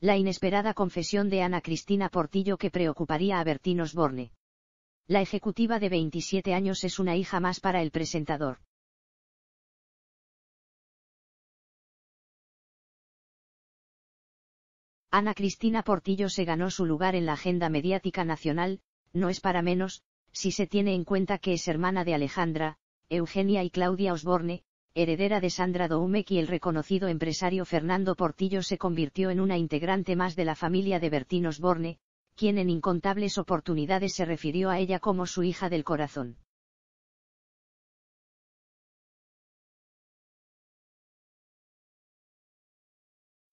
La inesperada confesión de Ana Cristina Portillo que preocuparía a Bertín Osborne. La ejecutiva de 27 años es una hija más para el presentador. Ana Cristina Portillo se ganó su lugar en la agenda mediática nacional, no es para menos, si se tiene en cuenta que es hermana de Alejandra, Eugenia y Claudia Osborne, heredera de Sandra Doumec y el reconocido empresario Fernando Portillo se convirtió en una integrante más de la familia de Bertín Osborne, quien en incontables oportunidades se refirió a ella como su hija del corazón.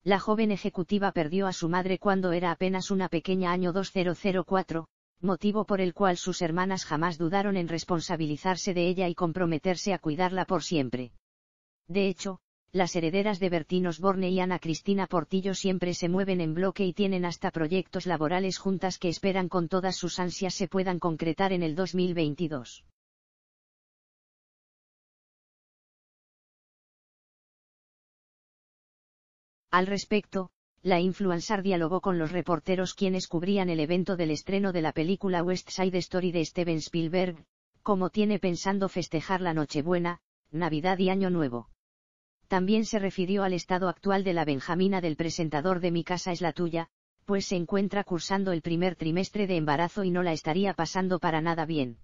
La joven ejecutiva perdió a su madre cuando era apenas una pequeña año 2004, motivo por el cual sus hermanas jamás dudaron en responsabilizarse de ella y comprometerse a cuidarla por siempre. De hecho, las herederas de Bertinos Borne y Ana Cristina Portillo siempre se mueven en bloque y tienen hasta proyectos laborales juntas que esperan con todas sus ansias se puedan concretar en el 2022. Al respecto, la influencer dialogó con los reporteros quienes cubrían el evento del estreno de la película West Side Story de Steven Spielberg, como tiene pensando festejar la Nochebuena, Navidad y Año Nuevo. También se refirió al estado actual de la Benjamina del presentador de Mi casa es la tuya, pues se encuentra cursando el primer trimestre de embarazo y no la estaría pasando para nada bien.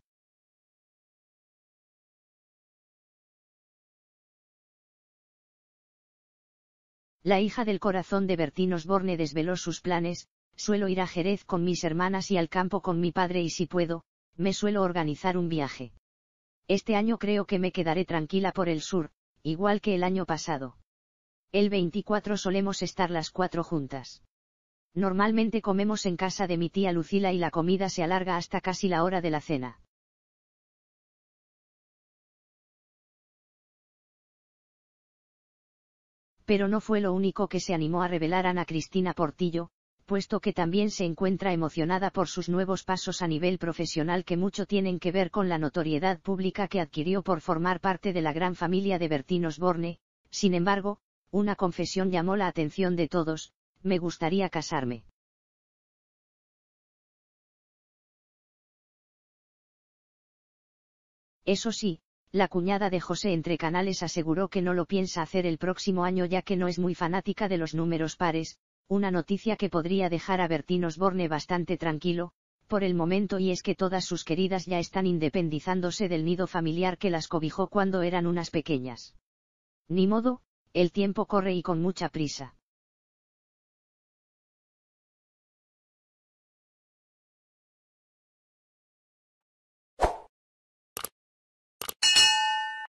La hija del corazón de Bertín Osborne desveló sus planes, suelo ir a Jerez con mis hermanas y al campo con mi padre y si puedo, me suelo organizar un viaje. Este año creo que me quedaré tranquila por el sur, igual que el año pasado. El 24 solemos estar las cuatro juntas. Normalmente comemos en casa de mi tía Lucila y la comida se alarga hasta casi la hora de la cena. Pero no fue lo único que se animó a revelar Ana Cristina Portillo, puesto que también se encuentra emocionada por sus nuevos pasos a nivel profesional que mucho tienen que ver con la notoriedad pública que adquirió por formar parte de la gran familia de Bertín Osborne, sin embargo, una confesión llamó la atención de todos, me gustaría casarme. Eso sí, la cuñada de José entre canales aseguró que no lo piensa hacer el próximo año ya que no es muy fanática de los números pares, una noticia que podría dejar a Bertín Osborne bastante tranquilo, por el momento y es que todas sus queridas ya están independizándose del nido familiar que las cobijó cuando eran unas pequeñas. Ni modo, el tiempo corre y con mucha prisa.